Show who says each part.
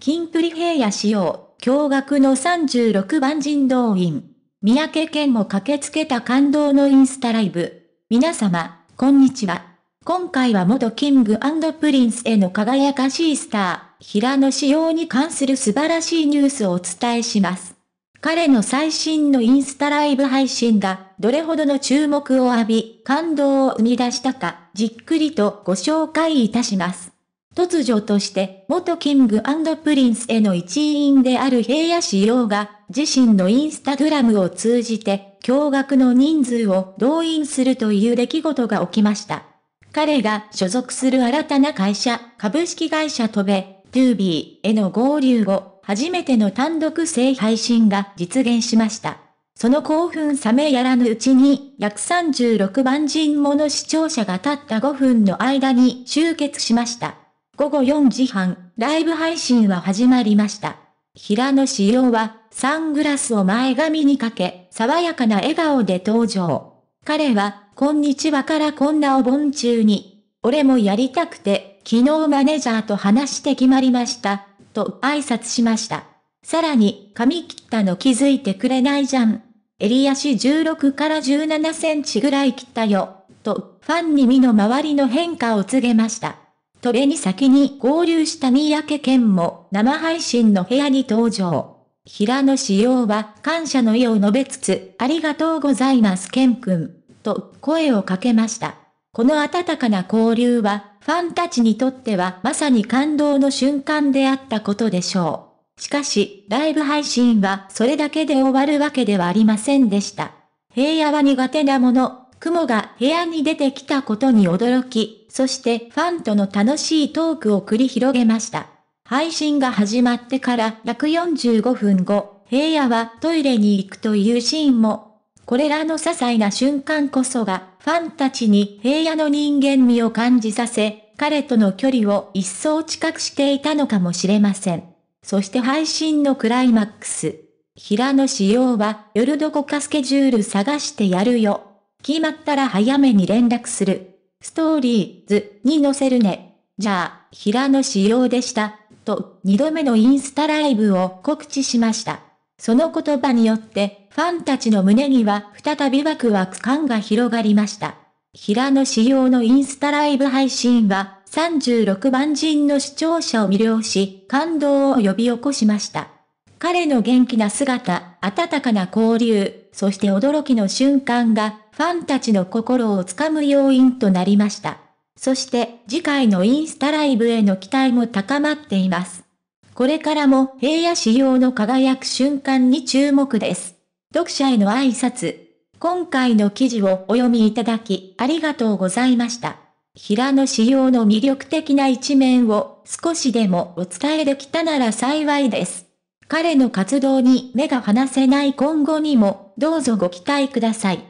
Speaker 1: キンプリ平野仕様、驚愕の36番人動員。三宅健も駆けつけた感動のインスタライブ。皆様、こんにちは。今回は元キングプリンスへの輝かしいスター、平野仕様に関する素晴らしいニュースをお伝えします。彼の最新のインスタライブ配信が、どれほどの注目を浴び、感動を生み出したか、じっくりとご紹介いたします。突如として元キングプリンスへの一員である平野市陽が自身のインスタグラムを通じて驚愕の人数を動員するという出来事が起きました。彼が所属する新たな会社、株式会社トベ、トゥービーへの合流後、初めての単独制配信が実現しました。その興奮冷めやらぬうちに、約36万人もの視聴者がたった5分の間に集結しました。午後4時半、ライブ配信は始まりました。平野紫耀は、サングラスを前髪にかけ、爽やかな笑顔で登場。彼は、こんにちはからこんなお盆中に、俺もやりたくて、昨日マネージャーと話して決まりました、と挨拶しました。さらに、髪切ったの気づいてくれないじゃん。襟足16から17センチぐらい切ったよ、と、ファンに身の周りの変化を告げました。それに先に合流した三宅健も生配信の部屋に登場。平野紫耀は感謝の意を述べつつ、ありがとうございます健くん、と声をかけました。この温かな交流は、ファンたちにとってはまさに感動の瞬間であったことでしょう。しかし、ライブ配信はそれだけで終わるわけではありませんでした。平野は苦手なもの、雲が部屋に出てきたことに驚き、そしてファンとの楽しいトークを繰り広げました。配信が始まってから約45分後、平野はトイレに行くというシーンも、これらの些細な瞬間こそが、ファンたちに平野の人間味を感じさせ、彼との距離を一層近くしていたのかもしれません。そして配信のクライマックス。平野紫耀は夜どこかスケジュール探してやるよ。決まったら早めに連絡する。ストーリーズに載せるね。じゃあ、平野仕様でした。と、二度目のインスタライブを告知しました。その言葉によって、ファンたちの胸には再びワクワク感が広がりました。平野仕様のインスタライブ配信は、36万人の視聴者を魅了し、感動を呼び起こしました。彼の元気な姿、温かな交流、そして驚きの瞬間がファンたちの心をつかむ要因となりました。そして次回のインスタライブへの期待も高まっています。これからも平野仕様の輝く瞬間に注目です。読者への挨拶。今回の記事をお読みいただきありがとうございました。平野仕様の魅力的な一面を少しでもお伝えできたなら幸いです。彼の活動に目が離せない今後にもどうぞご期待ください。